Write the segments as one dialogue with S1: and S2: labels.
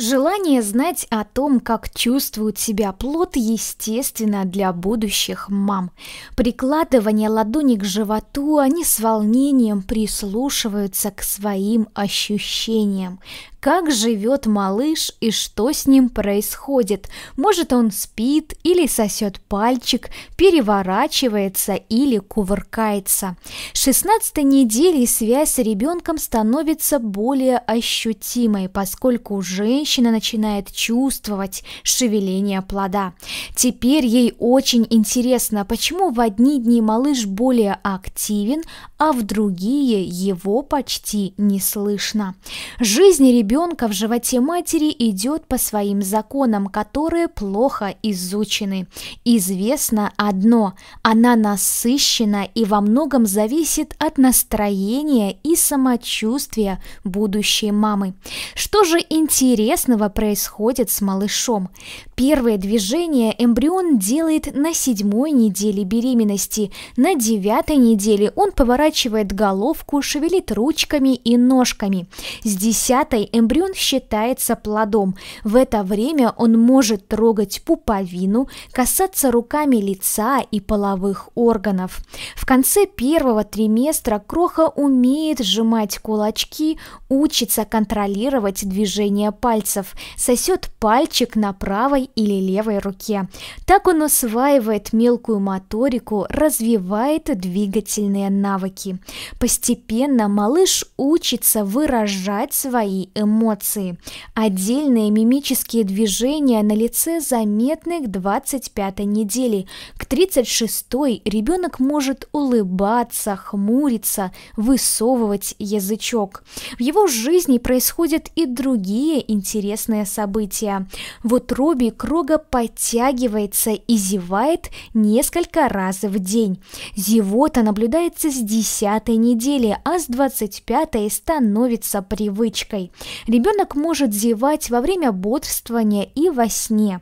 S1: Желание знать о том, как чувствует себя плод, естественно, для будущих мам. Прикладывание ладони к животу, они с волнением прислушиваются к своим ощущениям, как живет малыш и что с ним происходит. Может, он спит или сосет пальчик, переворачивается или кувыркается. 16 недели связь с ребенком становится более ощутимой, поскольку женщина начинает чувствовать шевеление плода. Теперь ей очень интересно, почему в одни дни малыш более активен, а в другие его почти не слышно. Жизнь ребенка ребенка в животе матери идет по своим законам, которые плохо изучены. Известно одно – она насыщена и во многом зависит от настроения и самочувствия будущей мамы. Что же интересного происходит с малышом? Первое движение эмбрион делает на седьмой неделе беременности. На девятой неделе он поворачивает головку, шевелит ручками и ножками. С десятой эмбрион считается плодом. В это время он может трогать пуповину, касаться руками лица и половых органов. В конце первого триместра кроха умеет сжимать кулачки, учится контролировать движение пальцев, сосет пальчик на правой или левой руке. Так он усваивает мелкую моторику, развивает двигательные навыки. Постепенно малыш учится выражать свои эмоции эмоции. Отдельные мимические движения на лице заметны к 25 неделе. К 36 ребенок может улыбаться, хмуриться, высовывать язычок. В его жизни происходят и другие интересные события. В утробе Крога подтягивается и зевает несколько раз в день. Зевота наблюдается с 10 недели, а с 25 становится привычкой. Ребенок может зевать во время бодрствования и во сне.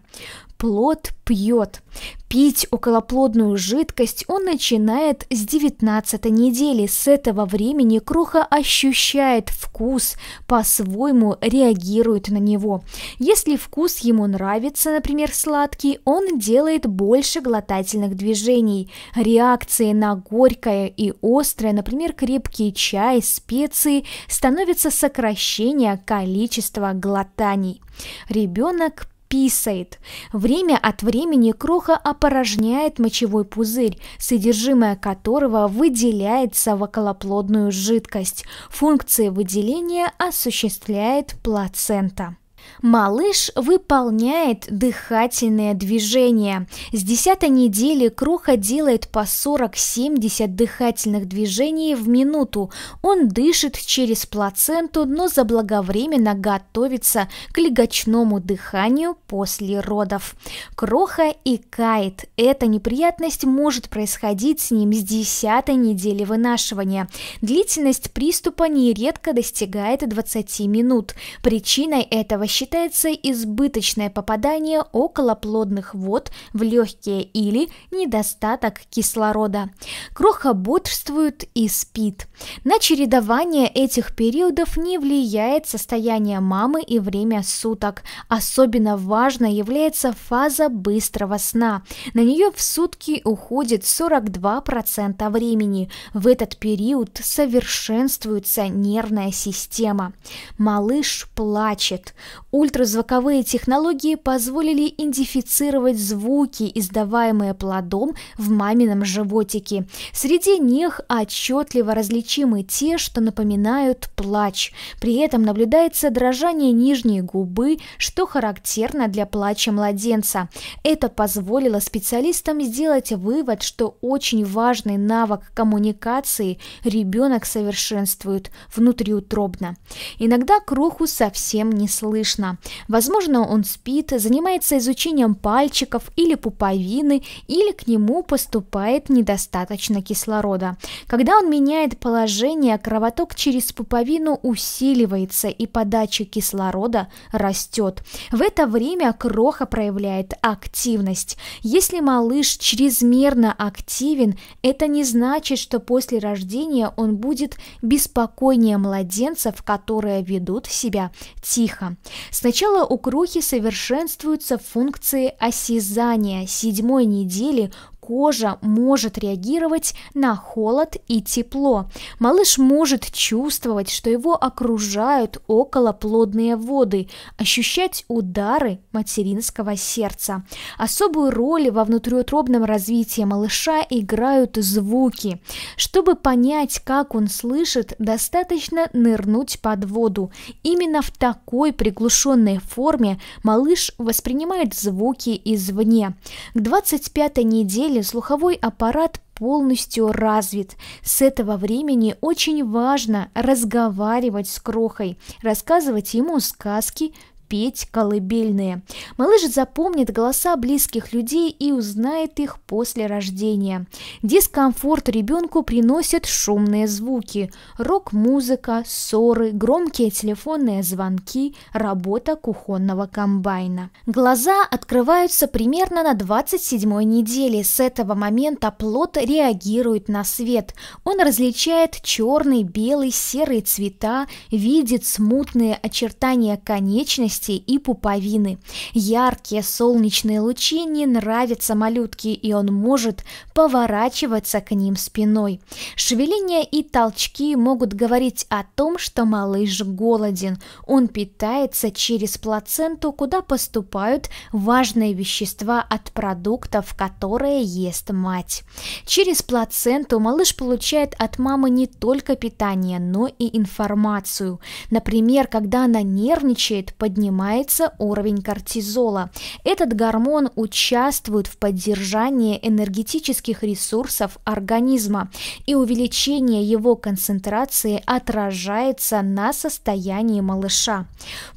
S1: Плод пьет. Пить околоплодную жидкость он начинает с 19 недели. С этого времени кроха ощущает вкус, по-своему реагирует на него. Если вкус ему нравится, например, сладкий, он делает больше глотательных движений. Реакции на горькое и острое, например, крепкий чай, специи, становится сокращение количества глотаний. Ребенок писает. Время от времени кроха опорожняет мочевой пузырь, содержимое которого выделяется в околоплодную жидкость. Функции выделения осуществляет плацента. Малыш выполняет дыхательные движения. С десятой недели Кроха делает по 40-70 дыхательных движений в минуту. Он дышит через плаценту, но заблаговременно готовится к легочному дыханию после родов. Кроха икает. Эта неприятность может происходить с ним с десятой недели вынашивания. Длительность приступа нередко достигает 20 минут. Причиной этого считается избыточное попадание околоплодных вод в легкие или недостаток кислорода. Кроха бодрствует и спит. На чередование этих периодов не влияет состояние мамы и время суток. Особенно важно является фаза быстрого сна. На нее в сутки уходит 42% времени. В этот период совершенствуется нервная система. Малыш плачет. Ультразвуковые технологии позволили идентифицировать звуки, издаваемые плодом в мамином животике. Среди них отчетливо различимы те, что напоминают плач. При этом наблюдается дрожание нижней губы, что характерно для плача младенца. Это позволило специалистам сделать вывод, что очень важный навык коммуникации ребенок совершенствует внутриутробно. Иногда кроху совсем не слышно сна. Возможно, он спит, занимается изучением пальчиков или пуповины, или к нему поступает недостаточно кислорода. Когда он меняет положение, кровоток через пуповину усиливается и подача кислорода растет. В это время кроха проявляет активность. Если малыш чрезмерно активен, это не значит, что после рождения он будет беспокойнее младенцев, которые ведут себя тихо. Сначала у крохи совершенствуются функции осязания седьмой недели кожа может реагировать на холод и тепло. Малыш может чувствовать, что его окружают околоплодные воды, ощущать удары материнского сердца. Особую роль во внутриутробном развитии малыша играют звуки. Чтобы понять, как он слышит, достаточно нырнуть под воду. Именно в такой приглушенной форме малыш воспринимает звуки извне. К 25 неделе деле слуховой аппарат полностью развит. С этого времени очень важно разговаривать с крохой, рассказывать ему сказки, петь колыбельные. Малыш запомнит голоса близких людей и узнает их после рождения. Дискомфорт ребенку приносят шумные звуки, рок-музыка, ссоры, громкие телефонные звонки, работа кухонного комбайна. Глаза открываются примерно на 27 неделе. С этого момента плод реагирует на свет. Он различает черный, белый, серый цвета, видит смутные очертания конечностей пряностей и пуповины. Яркие солнечные лучи не нравятся малютке, и он может поворачиваться к ним спиной. Шевеления и толчки могут говорить о том, что малыш голоден. Он питается через плаценту, куда поступают важные вещества от продуктов, которые ест мать. Через плаценту малыш получает от мамы не только питание, но и информацию. Например, когда она нервничает, поднимает поднимается уровень кортизола. Этот гормон участвует в поддержании энергетических ресурсов организма, и увеличение его концентрации отражается на состоянии малыша.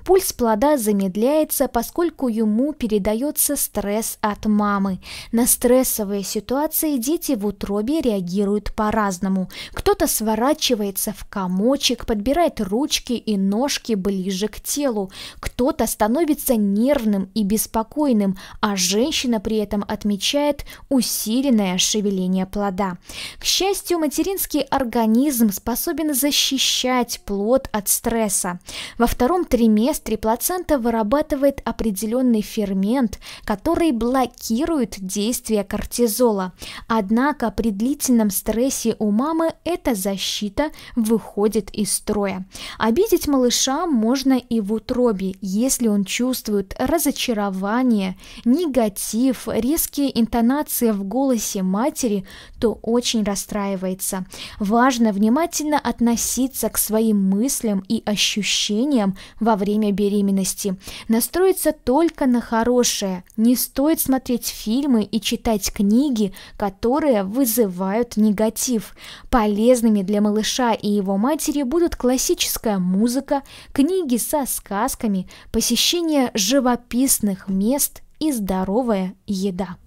S1: Пульс плода замедляется, поскольку ему передается стресс от мамы. На стрессовые ситуации дети в утробе реагируют по-разному. Кто-то сворачивается в комочек, подбирает ручки и ножки ближе к телу, кто-то становится нервным и беспокойным, а женщина при этом отмечает усиленное шевеление плода. К счастью, материнский организм способен защищать плод от стресса. Во втором триместре плацента вырабатывает определенный фермент, который блокирует действие кортизола. Однако при длительном стрессе у мамы эта защита выходит из строя. Обидеть малыша можно и в утробе, если он чувствует разочарование, негатив, резкие интонации в голосе матери, то очень расстраивается. Важно внимательно относиться к своим мыслям и ощущениям во время беременности. Настроиться только на хорошее. Не стоит смотреть фильмы и читать книги, которые вызывают негатив. Полезными для малыша и его матери будут классическая музыка, книги со сказками, посещение живописных мест и здоровая еда.